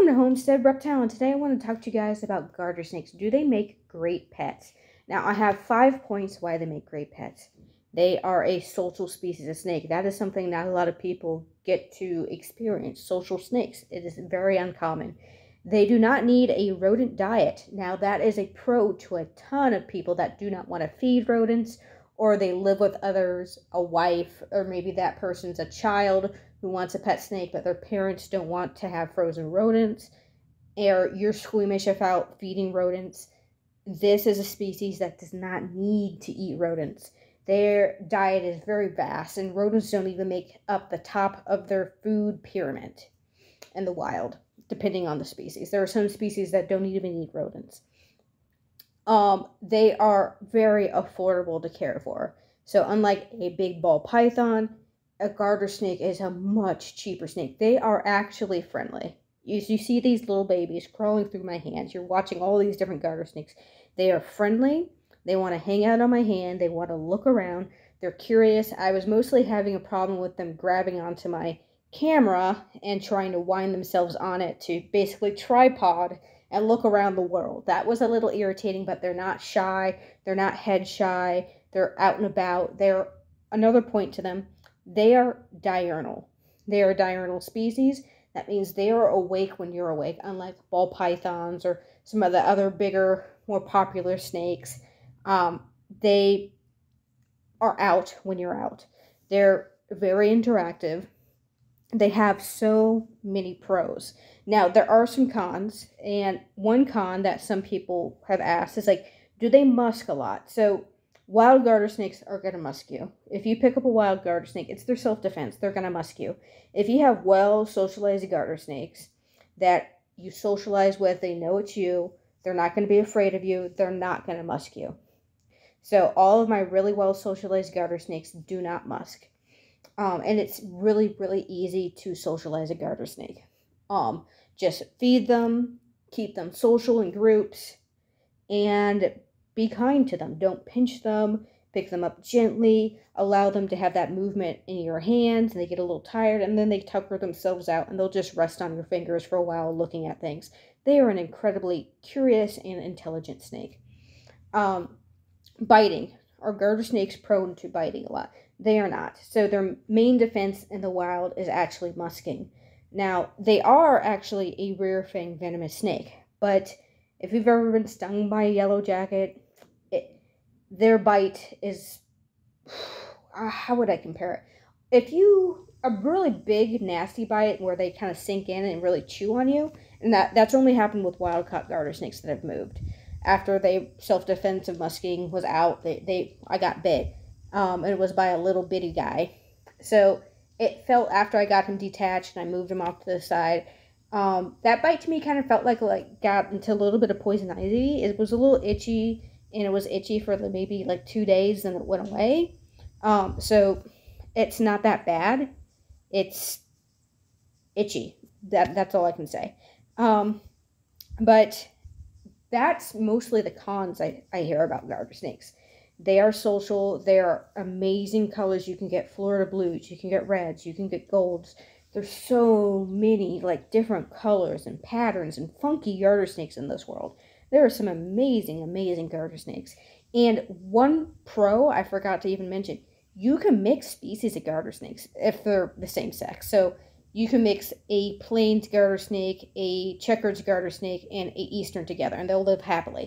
Welcome to Homestead Reptile, and today I want to talk to you guys about garter snakes. Do they make great pets? Now, I have five points why they make great pets. They are a social species of snake. That is something that a lot of people get to experience, social snakes. It is very uncommon. They do not need a rodent diet. Now, that is a pro to a ton of people that do not want to feed rodents, or they live with others, a wife, or maybe that person's a child, who wants a pet snake but their parents don't want to have frozen rodents, or you're squeamish about feeding rodents. This is a species that does not need to eat rodents. Their diet is very vast, and rodents don't even make up the top of their food pyramid in the wild, depending on the species. There are some species that don't even eat rodents. Um, they are very affordable to care for. So, unlike a big ball python, a garter snake is a much cheaper snake. They are actually friendly. You, you see these little babies crawling through my hands. You're watching all these different garter snakes. They are friendly. They want to hang out on my hand. They want to look around. They're curious. I was mostly having a problem with them grabbing onto my camera and trying to wind themselves on it to basically tripod and look around the world. That was a little irritating, but they're not shy. They're not head shy. They're out and about. They're another point to them they are diurnal. They are diurnal species. That means they are awake when you're awake, unlike ball pythons or some of the other bigger, more popular snakes. Um, they are out when you're out. They're very interactive. They have so many pros. Now, there are some cons, and one con that some people have asked is like, do they musk a lot? So Wild garter snakes are going to musk you. If you pick up a wild garter snake, it's their self defense. They're going to musk you. If you have well socialized garter snakes that you socialize with, they know it's you, they're not going to be afraid of you, they're not going to musk you. So, all of my really well socialized garter snakes do not musk. Um, and it's really, really easy to socialize a garter snake. Um, just feed them, keep them social in groups, and be kind to them. Don't pinch them. Pick them up gently. Allow them to have that movement in your hands, and they get a little tired, and then they tucker themselves out, and they'll just rest on your fingers for a while, looking at things. They are an incredibly curious and intelligent snake. Um, biting. Are garter snakes prone to biting a lot? They are not. So their main defense in the wild is actually musking. Now, they are actually a rear fang venomous snake, but if you've ever been stung by a yellow jacket, their bite is uh, how would I compare it? If you a really big nasty bite where they kind of sink in and really chew on you, and that that's only happened with wild caught garter snakes that have moved. After they self defensive musking was out, they, they I got bit. Um, it was by a little bitty guy. So it felt after I got him detached and I moved him off to the side. Um, that bite to me kind of felt like like got into a little bit of poison ivy. It was a little itchy and it was itchy for maybe like two days and it went away. Um, so it's not that bad. It's itchy. That that's all I can say. Um, but that's mostly the cons I, I hear about garter snakes. They are social. They are amazing colors. You can get Florida blues. You can get reds. You can get golds. There's so many like different colors and patterns and funky garter snakes in this world. There are some amazing, amazing garter snakes. And one pro I forgot to even mention you can mix species of garter snakes if they're the same sex. So you can mix a plains garter snake, a checkered garter snake, and a eastern together, and they'll live happily.